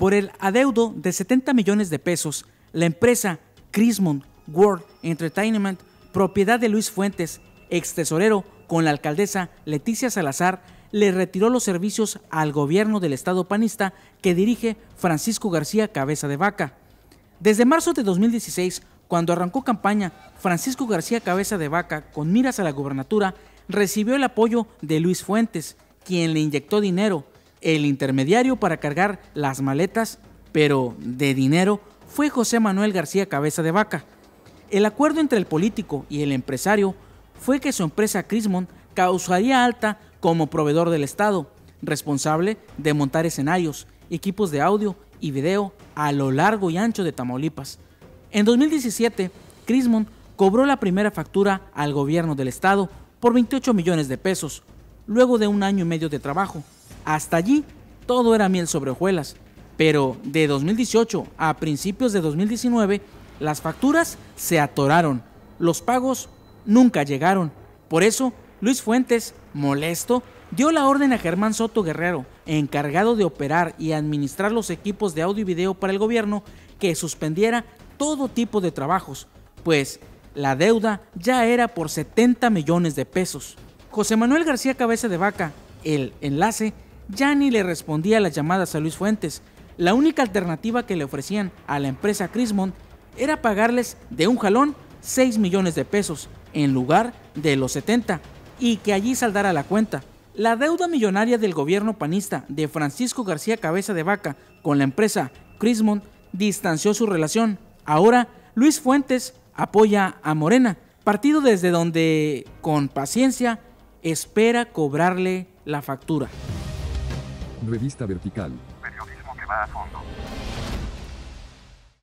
Por el adeudo de 70 millones de pesos, la empresa Crismon World Entertainment, propiedad de Luis Fuentes, ex tesorero con la alcaldesa Leticia Salazar, le retiró los servicios al gobierno del estado panista que dirige Francisco García Cabeza de Vaca. Desde marzo de 2016, cuando arrancó campaña, Francisco García Cabeza de Vaca, con miras a la gubernatura, recibió el apoyo de Luis Fuentes, quien le inyectó dinero, el intermediario para cargar las maletas, pero de dinero, fue José Manuel García Cabeza de Vaca. El acuerdo entre el político y el empresario fue que su empresa Crismon causaría alta como proveedor del Estado, responsable de montar escenarios, equipos de audio y video a lo largo y ancho de Tamaulipas. En 2017, Crismon cobró la primera factura al gobierno del Estado por 28 millones de pesos, luego de un año y medio de trabajo. Hasta allí todo era miel sobre hojuelas, pero de 2018 a principios de 2019 las facturas se atoraron, los pagos nunca llegaron. Por eso, Luis Fuentes, molesto, dio la orden a Germán Soto Guerrero, encargado de operar y administrar los equipos de audio y video para el gobierno, que suspendiera todo tipo de trabajos, pues la deuda ya era por 70 millones de pesos. José Manuel García Cabeza de Vaca, el enlace, ya ni le respondía a las llamadas a Luis Fuentes. La única alternativa que le ofrecían a la empresa Crismont era pagarles de un jalón 6 millones de pesos en lugar de los 70 y que allí saldara la cuenta. La deuda millonaria del gobierno panista de Francisco García Cabeza de Vaca con la empresa Crismont distanció su relación. Ahora Luis Fuentes apoya a Morena, partido desde donde, con paciencia, espera cobrarle la factura. Revista Vertical. Periodismo que va a fondo.